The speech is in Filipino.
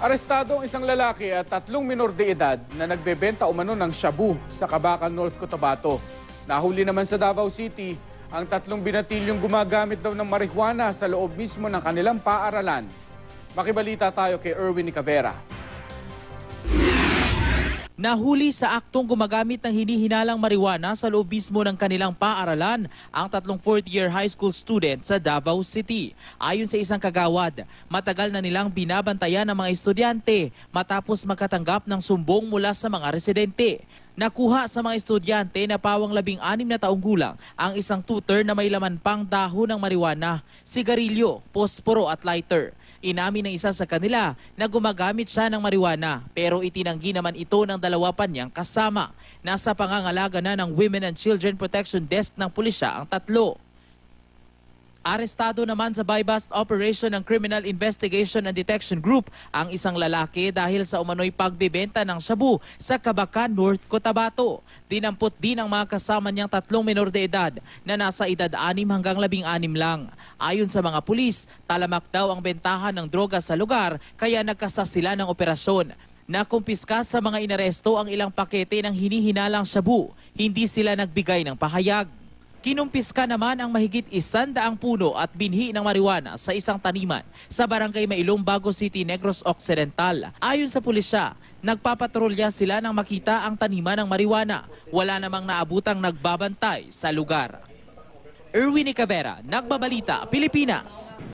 Arestado ang isang lalaki at tatlong minor de edad na nagbebenta umano ng shabu sa Kabakan, North Cotabato. Nahuli naman sa Davao City ang tatlong binatilyong gumagamit daw ng marihuana sa loob mismo ng kanilang paaralan. Makibalita tayo kay Erwin Cavera. Nahuli sa aktong gumagamit ng hinihinalang mariwana sa loob mismo ng kanilang paaralan ang tatlong fourth-year high school student sa Davao City. Ayon sa isang kagawad, matagal na nilang binabantayan ang mga estudyante matapos magkatanggap ng sumbong mula sa mga residente. Nakuha sa mga estudyante na pawang labing anim na taong gulang ang isang tutor na may laman pang dahon ng marijuana, sigarilyo, posporo at lighter. Inamin ng isa sa kanila na gumagamit siya ng marijuana pero itinanggi naman ito ng dalawa pa niyang kasama. Nasa pangangalaga na ng Women and Children Protection Desk ng pulisya ang tatlo. Arestado naman sa bypass operation ng Criminal Investigation and Detection Group ang isang lalaki dahil sa umano'y pagbibenta ng shabu sa Kabakan, North Cotabato. Dinampot din ang mga kasama niyang tatlong menor de edad na nasa edad 6 hanggang 16 lang. Ayon sa mga pulis, talamak daw ang bentahan ng droga sa lugar kaya nagkasa sila ng operasyon. Nakumpiska sa mga inaresto ang ilang pakete ng hinihinalang shabu. Hindi sila nagbigay ng pahayag. Kinumpiska naman ang mahigit isandaang puno at binhi ng marijuana sa isang taniman sa barangay Mailong Bago City, Negros Occidental. Ayon sa pulisya, nagpapatrolya sila nang makita ang taniman ng marijuana. Wala namang naabutang nagbabantay sa lugar. Erwin Icavera, Nagbabalita, Pilipinas.